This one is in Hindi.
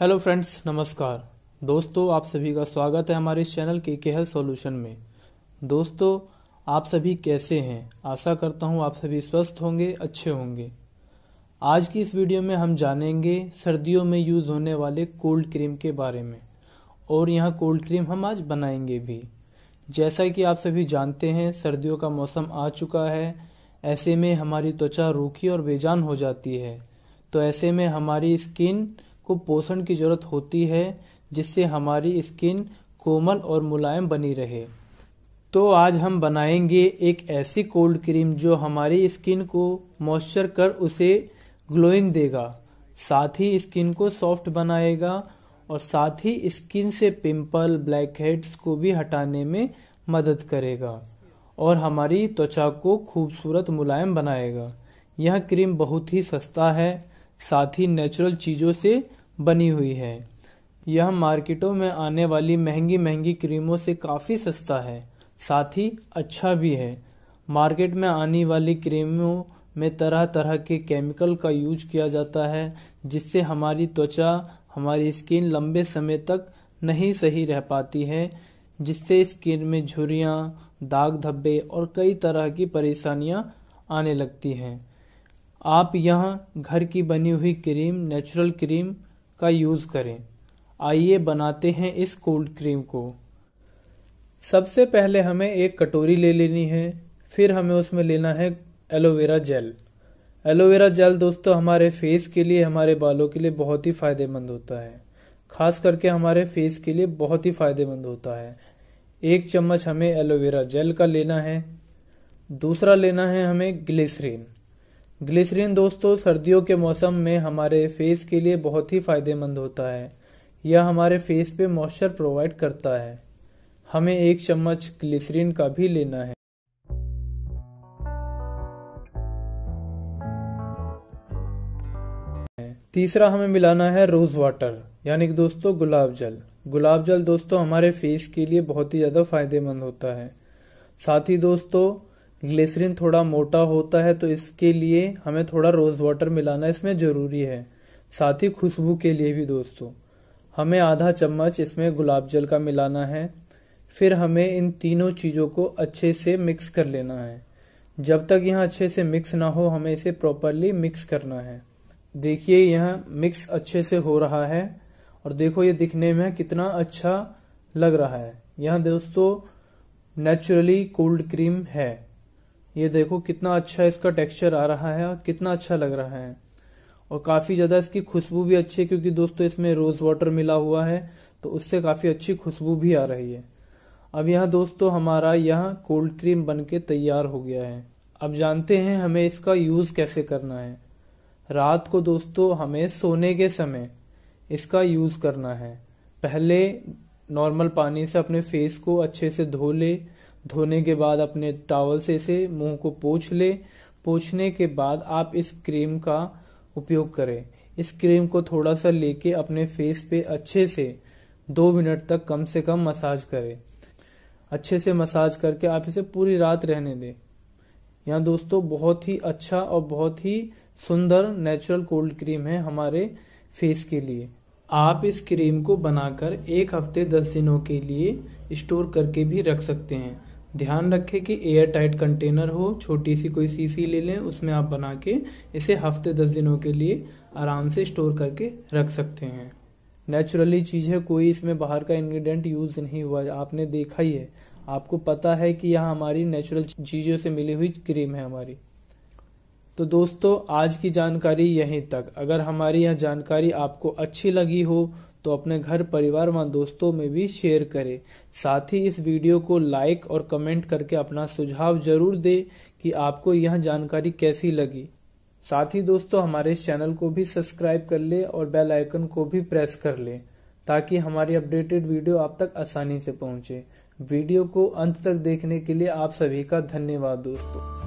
हेलो फ्रेंड्स नमस्कार दोस्तों आप सभी का स्वागत है हमारे चैनल के के हेल्थ सोल्यूशन में दोस्तों आप सभी कैसे हैं आशा करता हूं आप सभी स्वस्थ होंगे अच्छे होंगे आज की इस वीडियो में हम जानेंगे सर्दियों में यूज़ होने वाले कोल्ड क्रीम के बारे में और यहां कोल्ड क्रीम हम आज बनाएंगे भी जैसा कि आप सभी जानते हैं सर्दियों का मौसम आ चुका है ऐसे में हमारी त्वचा रूखी और बेजान हो जाती है तो ऐसे में हमारी स्किन को पोषण की जरूरत होती है जिससे हमारी स्किन कोमल और मुलायम बनी रहे तो आज हम बनाएंगे एक ऐसी कोल्ड क्रीम जो हमारी स्किन को मॉइस्चर कर उसे ग्लोइंग देगा साथ ही स्किन को सॉफ्ट बनाएगा और साथ ही स्किन से पिंपल ब्लैक हेड्स को भी हटाने में मदद करेगा और हमारी त्वचा को खूबसूरत मुलायम बनाएगा यह क्रीम बहुत ही सस्ता है साथ ही नेचुरल चीज़ों से बनी हुई है यह मार्केटों में आने वाली महंगी महंगी क्रीमों से काफ़ी सस्ता है साथ ही अच्छा भी है मार्केट में आने वाली क्रीमों में तरह तरह के केमिकल का यूज किया जाता है जिससे हमारी त्वचा हमारी स्किन लंबे समय तक नहीं सही रह पाती है जिससे स्किन में झुरियाँ दाग धब्बे और कई तरह की परेशानियाँ आने लगती हैं आप यहाँ घर की बनी हुई क्रीम नेचुरल क्रीम का यूज़ करें आइए बनाते हैं इस कोल्ड क्रीम को सबसे पहले हमें एक कटोरी ले लेनी है फिर हमें उसमें लेना है एलोवेरा जेल एलोवेरा जेल दोस्तों हमारे फेस के लिए हमारे बालों के लिए बहुत ही फायदेमंद होता है खास करके हमारे फेस के लिए बहुत ही फायदेमंद होता है एक चम्मच हमें एलोवेरा जेल का लेना है दूसरा लेना है हमें ग्लिसरीन ग्लिसरीन दोस्तों सर्दियों के मौसम में हमारे फेस के लिए बहुत ही फायदेमंद होता है यह हमारे फेस पे मॉइस्चर प्रोवाइड करता है हमें एक चम्मच ग्लिसरीन का भी लेना है तीसरा हमें मिलाना है रोज वाटर यानी कि दोस्तों गुलाब जल गुलाब जल दोस्तों हमारे फेस के लिए बहुत ही ज्यादा फायदेमंद होता है साथ ही दोस्तों ग्लिसरीन थोड़ा मोटा होता है तो इसके लिए हमें थोड़ा रोज़ वाटर मिलाना इसमें ज़रूरी है साथ ही खुशबू के लिए भी दोस्तों हमें आधा चम्मच इसमें गुलाब जल का मिलाना है फिर हमें इन तीनों चीज़ों को अच्छे से मिक्स कर लेना है जब तक यह अच्छे से मिक्स ना हो हमें इसे प्रॉपरली मिक्स करना है देखिए यह मिक्स अच्छे से हो रहा है और देखो ये दिखने में कितना अच्छा लग रहा है यह दोस्तों नेचुरली कोल्ड क्रीम है ये देखो कितना अच्छा इसका टेक्सचर आ रहा है और कितना अच्छा लग रहा है और काफी ज्यादा इसकी खुशबू भी अच्छी है क्योंकि दोस्तों इसमें रोज वाटर मिला हुआ है तो उससे काफी अच्छी खुशबू भी आ रही है अब यहाँ दोस्तों हमारा यह कोल्ड क्रीम बनके तैयार हो गया है अब जानते हैं हमें इसका यूज कैसे करना है रात को दोस्तों हमें सोने के समय इसका यूज करना है पहले नॉर्मल पानी से अपने फेस को अच्छे से धो ले धोने के बाद अपने टॉवल से इसे मुंह को पोछ ले पोछने के बाद आप इस क्रीम का उपयोग करें इस क्रीम को थोड़ा सा लेके अपने फेस पे अच्छे से दो मिनट तक कम से कम मसाज करें अच्छे से मसाज करके आप इसे पूरी रात रहने दें यहाँ दोस्तों बहुत ही अच्छा और बहुत ही सुंदर नेचुरल कोल्ड क्रीम है हमारे फेस के लिए आप इस क्रीम को बनाकर एक हफ्ते दस दिनों के लिए स्टोर करके भी रख सकते हैं ध्यान रखें कि एयर टाइट कंटेनर हो छोटी सी कोई सीसी ले लें उसमें आप बना के इसे हफ्ते दस दिनों के लिए आराम से स्टोर करके रख सकते हैं नेचुरली चीज़ है कोई इसमें बाहर का इंग्रेडिएंट यूज़ नहीं हुआ आपने देखा ही है आपको पता है कि यह हमारी नेचुरल चीज़ों से मिली हुई क्रीम है हमारी तो दोस्तों आज की जानकारी यहीं तक अगर हमारी यह जानकारी आपको अच्छी लगी हो तो अपने घर परिवार व दोस्तों में भी शेयर करें साथ ही इस वीडियो को लाइक और कमेंट करके अपना सुझाव जरूर दें कि आपको यह जानकारी कैसी लगी साथ ही दोस्तों हमारे चैनल को भी सब्सक्राइब कर ले और बेल आइकन को भी प्रेस कर ले ताकि हमारी अपडेटेड वीडियो आप तक आसानी से पहुंचे वीडियो को अंत तक देखने के लिए आप सभी का धन्यवाद दोस्तों